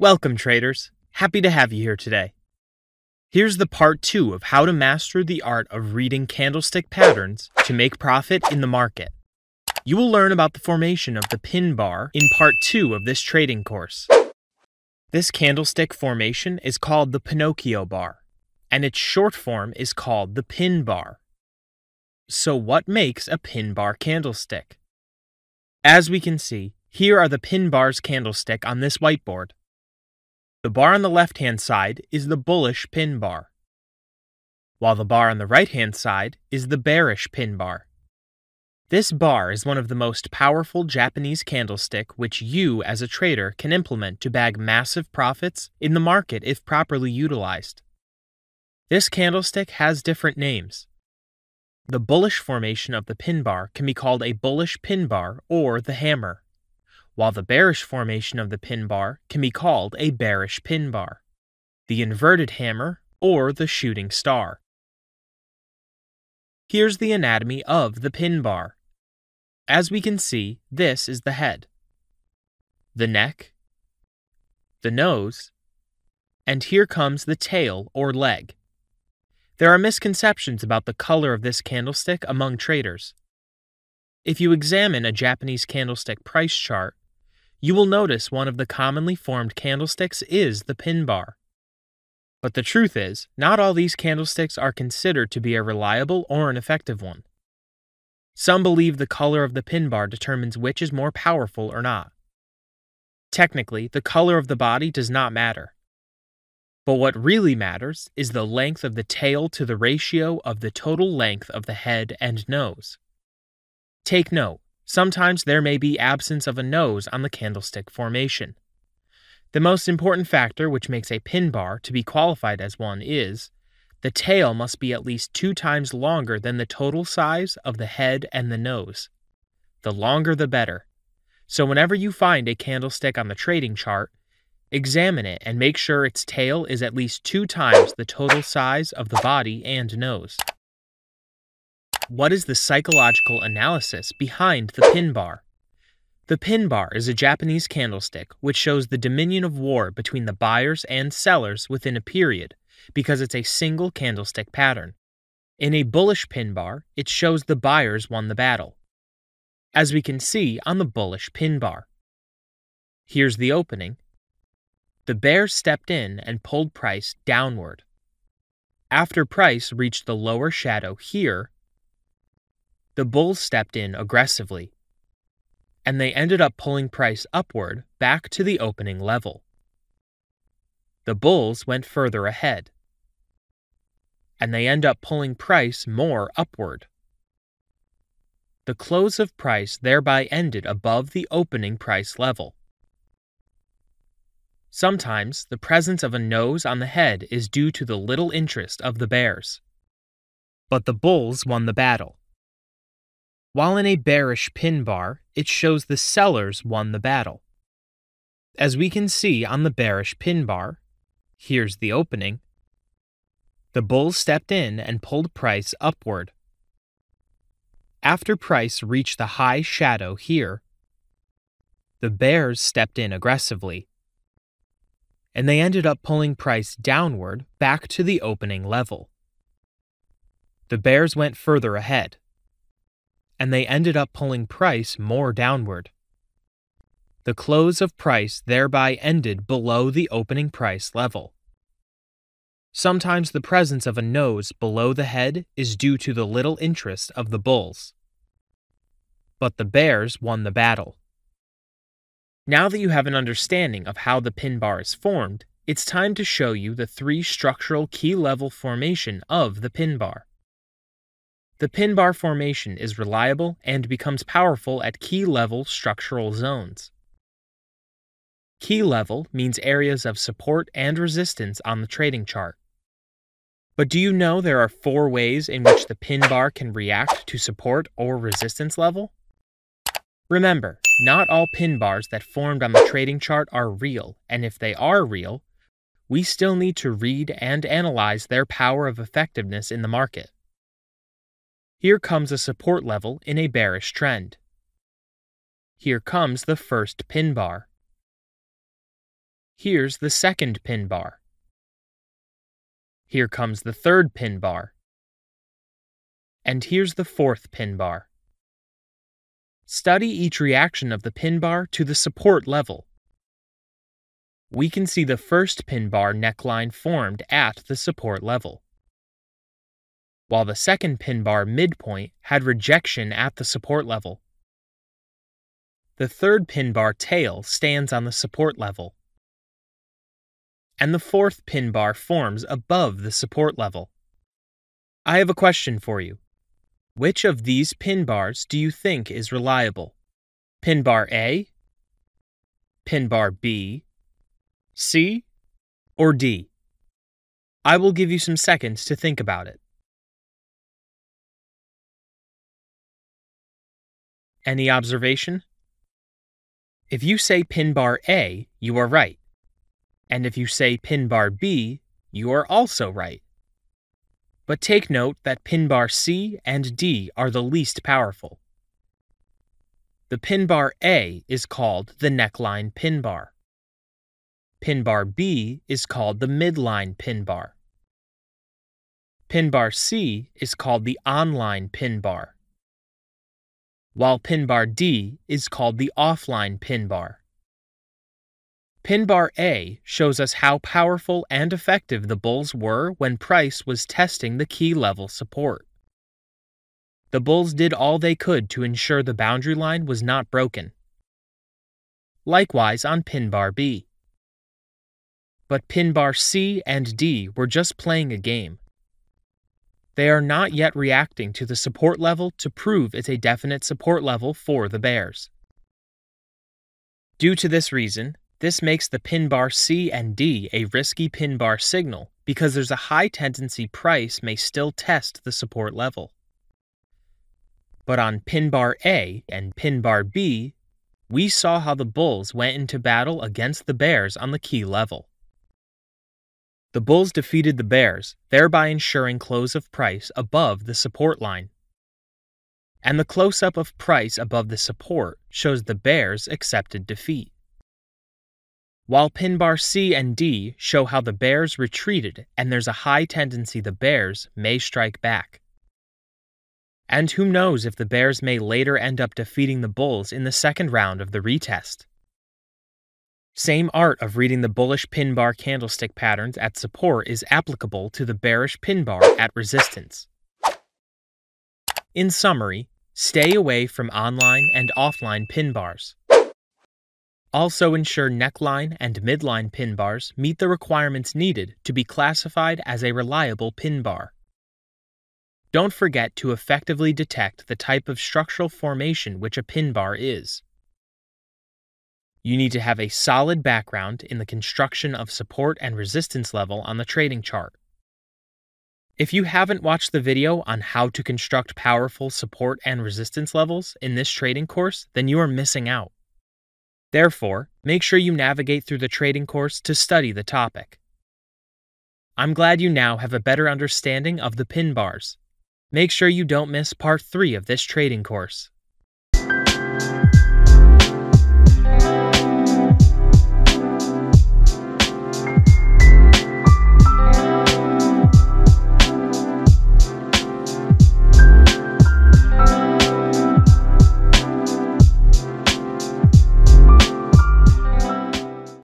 Welcome, traders. Happy to have you here today. Here's the part 2 of how to master the art of reading candlestick patterns to make profit in the market. You will learn about the formation of the pin bar in part 2 of this trading course. This candlestick formation is called the Pinocchio bar, and its short form is called the pin bar. So what makes a pin bar candlestick? As we can see, here are the pin bar's candlestick on this whiteboard. The bar on the left-hand side is the bullish pin bar, while the bar on the right-hand side is the bearish pin bar. This bar is one of the most powerful Japanese candlestick which you as a trader can implement to bag massive profits in the market if properly utilized. This candlestick has different names. The bullish formation of the pin bar can be called a bullish pin bar or the hammer while the bearish formation of the pin bar can be called a bearish pin bar, the inverted hammer, or the shooting star. Here's the anatomy of the pin bar. As we can see, this is the head, the neck, the nose, and here comes the tail or leg. There are misconceptions about the color of this candlestick among traders. If you examine a Japanese candlestick price chart, you will notice one of the commonly formed candlesticks is the pin bar. But the truth is, not all these candlesticks are considered to be a reliable or an effective one. Some believe the color of the pin bar determines which is more powerful or not. Technically, the color of the body does not matter. But what really matters is the length of the tail to the ratio of the total length of the head and nose. Take note, Sometimes there may be absence of a nose on the candlestick formation. The most important factor which makes a pin bar to be qualified as one is the tail must be at least two times longer than the total size of the head and the nose. The longer the better. So, whenever you find a candlestick on the trading chart, examine it and make sure its tail is at least two times the total size of the body and nose what is the psychological analysis behind the pin bar? The pin bar is a Japanese candlestick which shows the dominion of war between the buyers and sellers within a period because it's a single candlestick pattern. In a bullish pin bar, it shows the buyers won the battle, as we can see on the bullish pin bar. Here's the opening. The bears stepped in and pulled price downward. After price reached the lower shadow here, the Bulls stepped in aggressively, and they ended up pulling price upward back to the opening level. The Bulls went further ahead, and they end up pulling price more upward. The close of price thereby ended above the opening price level. Sometimes the presence of a nose on the head is due to the little interest of the bears. But the bulls won the battle. While in a bearish pin bar, it shows the sellers won the battle. As we can see on the bearish pin bar, here's the opening. The bulls stepped in and pulled price upward. After price reached the high shadow here, the bears stepped in aggressively. And they ended up pulling price downward back to the opening level. The bears went further ahead, and they ended up pulling price more downward. The close of price thereby ended below the opening price level. Sometimes the presence of a nose below the head is due to the little interest of the bulls. But the bears won the battle. Now that you have an understanding of how the pin bar is formed, it's time to show you the three structural key level formation of the pin bar. The pin bar formation is reliable and becomes powerful at key level structural zones. Key level means areas of support and resistance on the trading chart. But do you know there are four ways in which the pin bar can react to support or resistance level? Remember, not all pin bars that formed on the trading chart are real, and if they are real, we still need to read and analyze their power of effectiveness in the market. Here comes a support level in a bearish trend. Here comes the first pin bar. Here's the second pin bar. Here comes the third pin bar. And here's the fourth pin bar. Study each reaction of the pin bar to the support level. We can see the first pin bar neckline formed at the support level while the second pin bar midpoint had rejection at the support level. The third pin bar tail stands on the support level, and the fourth pin bar forms above the support level. I have a question for you. Which of these pin bars do you think is reliable? Pin bar A, pin bar B, C, or D? I will give you some seconds to think about it. Any observation? If you say pin bar A, you are right. And if you say pin bar B, you are also right. But take note that pin bar C and D are the least powerful. The pin bar A is called the neckline pin bar. Pin bar B is called the midline pin bar. Pin bar C is called the online pin bar while pin bar D is called the offline pin bar. Pin bar A shows us how powerful and effective the bulls were when Price was testing the key level support. The bulls did all they could to ensure the boundary line was not broken. Likewise on pin bar B. But pin bar C and D were just playing a game they are not yet reacting to the support level to prove it's a definite support level for the bears. Due to this reason, this makes the pin bar C and D a risky pin bar signal because there's a high tendency price may still test the support level. But on pin bar A and pin bar B, we saw how the Bulls went into battle against the Bears on the key level. The Bulls defeated the Bears, thereby ensuring close of price above the support line. And the close up of price above the support shows the Bears accepted defeat. While pin bar C and D show how the Bears retreated and there's a high tendency the Bears may strike back. And who knows if the Bears may later end up defeating the Bulls in the second round of the retest. Same art of reading the bullish pin bar candlestick patterns at support is applicable to the bearish pin bar at resistance. In summary, stay away from online and offline pin bars. Also ensure neckline and midline pin bars meet the requirements needed to be classified as a reliable pin bar. Don't forget to effectively detect the type of structural formation which a pin bar is. You need to have a solid background in the construction of support and resistance level on the trading chart. If you haven't watched the video on how to construct powerful support and resistance levels in this trading course, then you are missing out. Therefore, make sure you navigate through the trading course to study the topic. I'm glad you now have a better understanding of the pin bars. Make sure you don't miss part 3 of this trading course.